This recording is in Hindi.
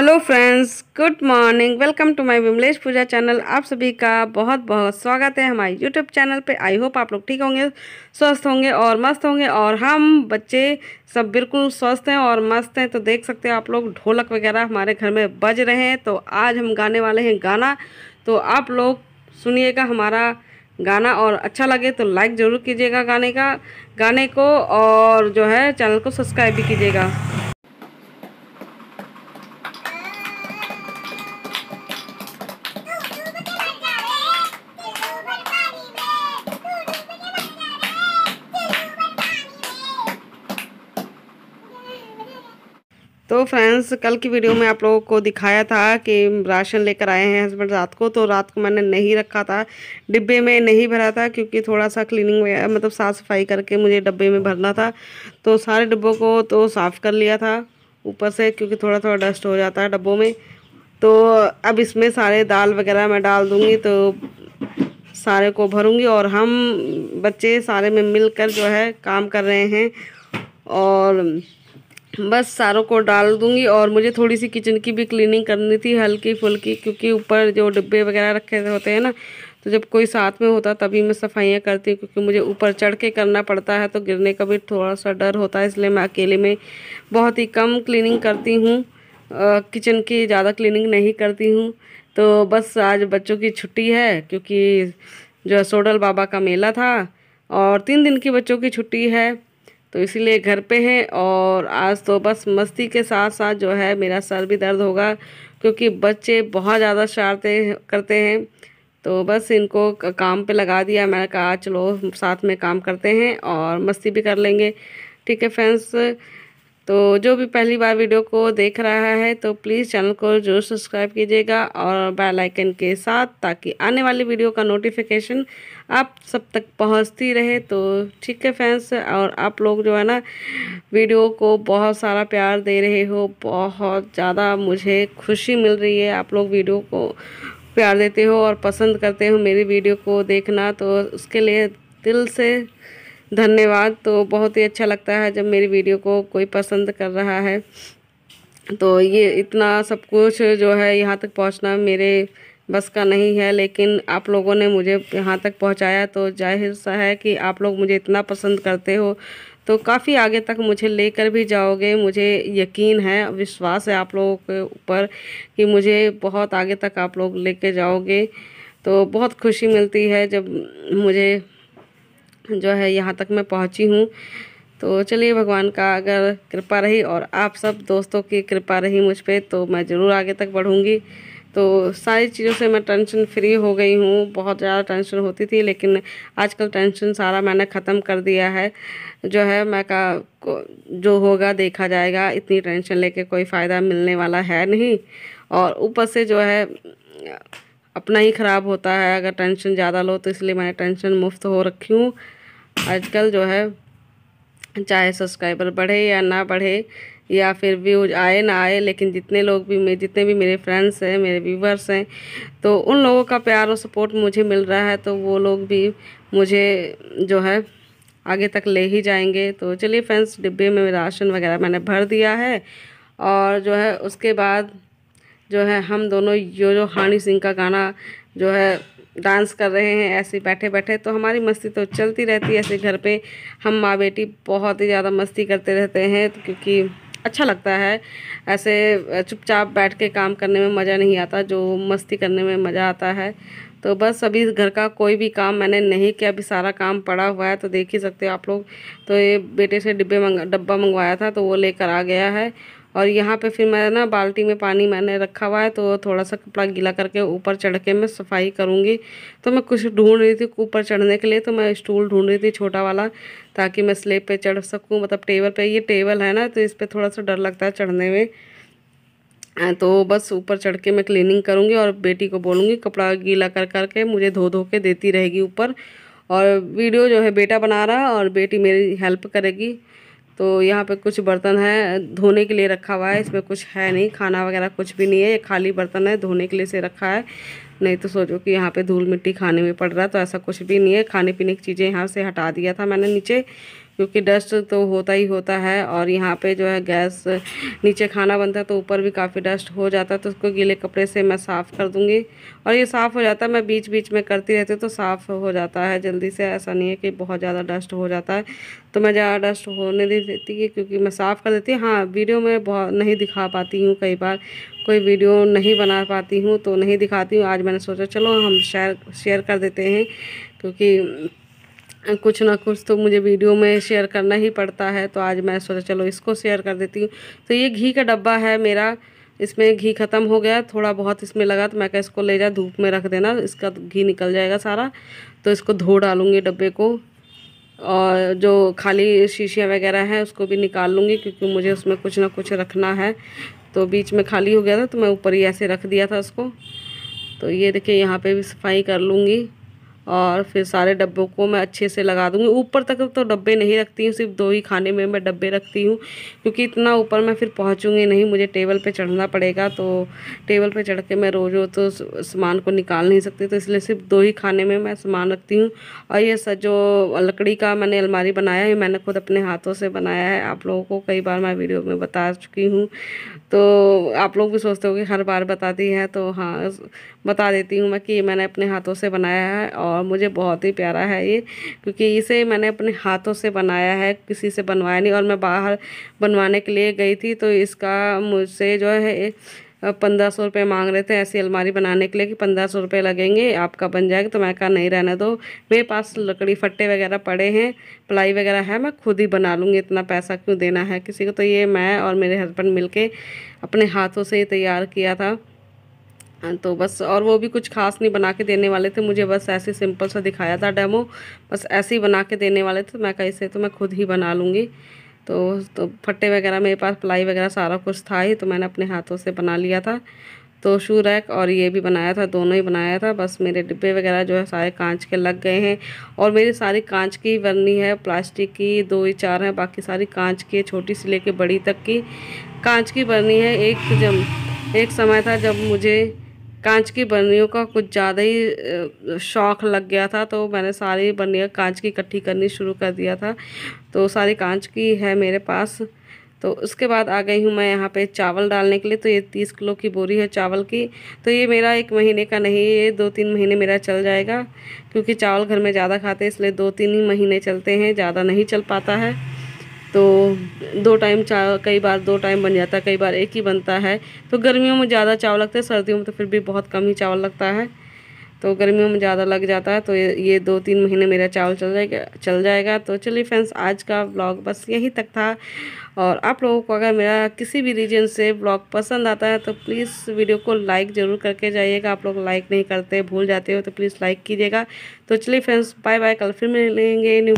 hello friends good morning welcome to my Vimlesh Puja channel आप सभी का बहुत बहुत स्वागत है हमारे यूट्यूब चैनल पे आई होप आप लोग ठीक होंगे स्वस्थ होंगे और मस्त होंगे और हम बच्चे सब बिल्कुल स्वस्थ हैं और मस्त हैं तो देख सकते हो आप लोग ढोलक वगैरह हमारे घर में बज रहे हैं तो आज हम गाने वाले हैं गाना तो आप लोग सुनिएगा हमारा गाना और अच्छा लगे तो लाइक ज़रूर कीजिएगा गाने का गाने को और जो है चैनल को सब्सक्राइब भी कीजिएगा फ्रेंड्स कल की वीडियो में आप लोगों को दिखाया था कि राशन लेकर आए हैं हस्बैंड रात को तो रात को मैंने नहीं रखा था डिब्बे में नहीं भरा था क्योंकि थोड़ा सा क्लीनिंग मतलब साफ़ सफाई करके मुझे डब्बे में भरना था तो सारे डिब्बों को तो साफ़ कर लिया था ऊपर से क्योंकि थोड़ा थोड़ा डस्ट हो जाता है डब्बों में तो अब इसमें सारे दाल वगैरह मैं डाल दूँगी तो सारे को भरूँगी और हम बच्चे सारे में मिल जो है काम कर रहे हैं और बस सारों को डाल दूंगी और मुझे थोड़ी सी किचन की भी क्लीनिंग करनी थी हल्की फुल्की क्योंकि ऊपर जो डिब्बे वगैरह रखे होते हैं ना तो जब कोई साथ में होता तभी मैं सफाइयाँ करती हूँ क्योंकि मुझे ऊपर चढ़ के करना पड़ता है तो गिरने का भी थोड़ा सा डर होता है इसलिए मैं अकेले में बहुत ही कम क्लीनिंग करती हूँ किचन की ज़्यादा क्लीनिंग नहीं करती हूँ तो बस आज बच्चों की छुट्टी है क्योंकि जो सोडल बाबा का मेला था और तीन दिन की बच्चों की छुट्टी है तो इसीलिए घर पे हैं और आज तो बस मस्ती के साथ साथ जो है मेरा सर भी दर्द होगा क्योंकि बच्चे बहुत ज़्यादा शरारते करते हैं तो बस इनको काम पे लगा दिया मैंने कहा चलो साथ में काम करते हैं और मस्ती भी कर लेंगे ठीक है फ्रेंड्स तो जो भी पहली बार वीडियो को देख रहा है तो प्लीज़ चैनल को जरूर सब्सक्राइब कीजिएगा और बेल आइकन के साथ ताकि आने वाली वीडियो का नोटिफिकेशन आप सब तक पहुंचती रहे तो ठीक है फैंस और आप लोग जो है ना वीडियो को बहुत सारा प्यार दे रहे हो बहुत ज़्यादा मुझे खुशी मिल रही है आप लोग वीडियो को प्यार देते हो और पसंद करते हो मेरी वीडियो को देखना तो उसके लिए दिल से धन्यवाद तो बहुत ही अच्छा लगता है जब मेरी वीडियो को कोई पसंद कर रहा है तो ये इतना सब कुछ जो है यहाँ तक पहुँचना मेरे बस का नहीं है लेकिन आप लोगों ने मुझे यहाँ तक पहुँचाया तो जाहिर सा है कि आप लोग मुझे इतना पसंद करते हो तो काफ़ी आगे तक मुझे लेकर भी जाओगे मुझे यकीन है विश्वास है आप लोगों के ऊपर कि मुझे बहुत आगे तक आप लोग लेके जाओगे तो बहुत खुशी मिलती है जब मुझे जो है यहाँ तक मैं पहुँची हूँ तो चलिए भगवान का अगर कृपा रही और आप सब दोस्तों की कृपा रही मुझ पर तो मैं ज़रूर आगे तक बढ़ूँगी तो सारी चीज़ों से मैं टेंशन फ्री हो गई हूँ बहुत ज़्यादा टेंशन होती थी लेकिन आजकल टेंशन सारा मैंने ख़त्म कर दिया है जो है मैं का जो होगा देखा जाएगा इतनी टेंशन लेके कोई फ़ायदा मिलने वाला है नहीं और ऊपर से जो है अपना ही ख़राब होता है अगर टेंशन ज़्यादा लो तो इसलिए मैंने टेंशन मुफ्त हो रखी हूँ आजकल जो है चाहे सब्सक्राइबर बढ़े या ना बढ़े या फिर व्यूज आए ना आए लेकिन जितने लोग भी मे जितने भी मेरे फ्रेंड्स हैं मेरे व्यूवर्स हैं तो उन लोगों का प्यार और सपोर्ट मुझे मिल रहा है तो वो लोग भी मुझे जो है आगे तक ले ही जाएंगे तो चलिए फ्रेंड्स डिब्बे में राशन वगैरह मैंने भर दिया है और जो है उसके बाद जो है हम दोनों यो जो हानी सिंह का गाना जो है डांस कर रहे हैं ऐसे बैठे बैठे तो हमारी मस्ती तो चलती रहती है ऐसे घर पे हम माँ बेटी बहुत ही ज़्यादा मस्ती करते रहते हैं तो क्योंकि अच्छा लगता है ऐसे चुपचाप बैठ के काम करने में मज़ा नहीं आता जो मस्ती करने में मज़ा आता है तो बस अभी घर का कोई भी काम मैंने नहीं किया अभी सारा काम पड़ा हुआ है तो देख ही सकते हो आप लोग तो ये बेटे से डिब्बे मंग डब्बा मंगवाया था तो वो लेकर आ गया है और यहाँ पे फिर मैं ना बाल्टी में पानी मैंने रखा हुआ है तो थोड़ा सा कपड़ा गीला करके ऊपर चढ़ के मैं सफाई करूँगी तो मैं कुछ ढूंढ रही थी ऊपर चढ़ने के लिए तो मैं स्टूल ढूंढ रही थी छोटा वाला ताकि मैं स्लेब पे चढ़ सकूँ मतलब टेबल पे ये टेबल है ना तो इस पर थोड़ा सा डर लगता है चढ़ने में तो बस ऊपर चढ़ के मैं क्लिनिंग करूँगी और बेटी को बोलूँगी कपड़ा गीला कर करके मुझे धो धो के देती रहेगी ऊपर और वीडियो जो है बेटा बना रहा है और बेटी मेरी हेल्प करेगी तो यहाँ पे कुछ बर्तन है धोने के लिए रखा हुआ है इसमें कुछ है नहीं खाना वगैरह कुछ भी नहीं है ये खाली बर्तन है धोने के लिए से रखा है नहीं तो सोचो कि यहाँ पे धूल मिट्टी खाने में पड़ रहा है तो ऐसा कुछ भी नहीं है खाने पीने की चीज़ें यहाँ से हटा दिया था मैंने नीचे क्योंकि डस्ट तो होता ही होता है और यहाँ पे जो है गैस नीचे खाना बनता है तो ऊपर भी काफ़ी डस्ट हो जाता है तो उसको गीले कपड़े से मैं साफ़ कर दूँगी और ये साफ़ हो जाता है मैं बीच बीच में करती रहती हूँ तो साफ़ हो जाता है जल्दी से ऐसा नहीं है कि बहुत ज़्यादा डस्ट हो जाता है तो मैं ज़्यादा डस्ट होने नहीं देती क्योंकि मैं साफ़ कर देती हूँ हाँ वीडियो में बहुत नहीं दिखा पाती हूँ कई बार कोई वीडियो नहीं बना पाती हूँ तो नहीं दिखाती हूँ आज मैंने सोचा चलो हम शेयर शेयर कर देते हैं क्योंकि कुछ ना कुछ तो मुझे वीडियो में शेयर करना ही पड़ता है तो आज मैं सोचा चलो इसको शेयर कर देती हूँ तो ये घी का डब्बा है मेरा इसमें घी ख़त्म हो गया थोड़ा बहुत इसमें लगा तो मैं कह इसको ले जा धूप में रख देना इसका घी निकल जाएगा सारा तो इसको धो डालूँगी डब्बे को और जो खाली शीशियाँ वगैरह हैं उसको भी निकाल लूँगी क्योंकि मुझे उसमें कुछ ना कुछ रखना है तो बीच में खाली हो गया था तो मैं ऊपर ही ऐसे रख दिया था उसको तो ये देखिए यहाँ पे भी सफाई कर लूँगी और फिर सारे डब्बों को मैं अच्छे से लगा दूँगी ऊपर तक तो डब्बे नहीं रखती हूँ सिर्फ दो ही खाने में मैं डब्बे रखती हूँ क्योंकि इतना ऊपर मैं फिर पहुँचूँगी नहीं मुझे टेबल पे चढ़ना पड़ेगा तो टेबल पे चढ़ के मैं रोज़ रोज़ तो सामान को निकाल नहीं सकती तो इसलिए सिर्फ दो ही खाने में मैं सामान रखती हूँ और ये सर जो लकड़ी का मैंने अलमारी बनाया है मैंने खुद अपने हाथों से बनाया है आप लोगों को कई बार मैं वीडियो में बता चुकी हूँ तो आप लोग भी सोचते हो कि हर बार बताती है तो हाँ बता देती हूँ मैं कि मैंने अपने हाथों से बनाया है और और मुझे बहुत ही प्यारा है ये क्योंकि इसे मैंने अपने हाथों से बनाया है किसी से बनवाया नहीं और मैं बाहर बनवाने के लिए गई थी तो इसका मुझसे जो है पंद्रह सौ रुपये मांग रहे थे ऐसी अलमारी बनाने के लिए कि पंद्रह सौ रुपये लगेंगे आपका बन जाएगा तो मैं कहा नहीं रहने दो मेरे पास लकड़ी फट्टे वगैरह पड़े हैं प्लाई वगैरह है मैं खुद ही बना लूँगी इतना पैसा क्यों देना है किसी को तो ये मैं और मेरे हस्बैंड मिलके अपने हाथों से ही तैयार किया था हाँ, तो बस और वो भी कुछ खास नहीं बना के देने वाले थे मुझे बस ऐसे सिंपल सा दिखाया था डेमो बस ऐसे ही बना के देने वाले थे मैं कैसे तो मैं खुद ही बना लूँगी तो तो फट्टे वगैरह मेरे पास प्लाई वगैरह सारा कुछ था ही तो मैंने अपने हाथों से बना लिया था तो शू रैक और ये भी बनाया था दोनों ही बनाया था बस मेरे डिब्बे वगैरह जो है सारे कांच के लग गए हैं और मेरी सारी कांच की बननी है प्लास्टिक की दो ही चार हैं बाकी सारी कांच की छोटी से लेके बड़ी तक की कांच की बननी है एक जब एक समय था जब मुझे कांच की बर्नियों का कुछ ज़्यादा ही शौक लग गया था तो मैंने सारी बर्नियाँ कांच की इकट्ठी करनी शुरू कर दिया था तो सारी कांच की है मेरे पास तो उसके बाद आ गई हूँ मैं यहाँ पे चावल डालने के लिए तो ये तीस किलो की बोरी है चावल की तो ये मेरा एक महीने का नहीं ये दो तीन महीने मेरा चल जाएगा क्योंकि चावल घर में ज़्यादा खाते हैं इसलिए दो तीन ही महीने चलते हैं ज़्यादा नहीं चल पाता है तो दो टाइम चावल कई बार दो टाइम बन जाता है कई बार एक ही बनता है तो गर्मियों में ज़्यादा चावल लगते हैं सर्दियों में तो फिर भी बहुत कम ही चावल लगता है तो गर्मियों में ज़्यादा लग जाता है तो ये ये दो तीन महीने मेरा चावल चल जाएगा चल जाएगा तो चलिए फ्रेंड्स आज का ब्लॉग बस यहीं तक था और आप लोगों को अगर मेरा किसी भी रीजन से ब्लॉग पसंद आता है तो प्लीज़ वीडियो को लाइक ज़रूर करके जाइएगा आप लोग लाइक नहीं करते भूल जाते हो तो प्लीज़ लाइक कीजिएगा तो चलिए फ्रेंड्स बाय बाय कल फिर मिलेंगे न्यू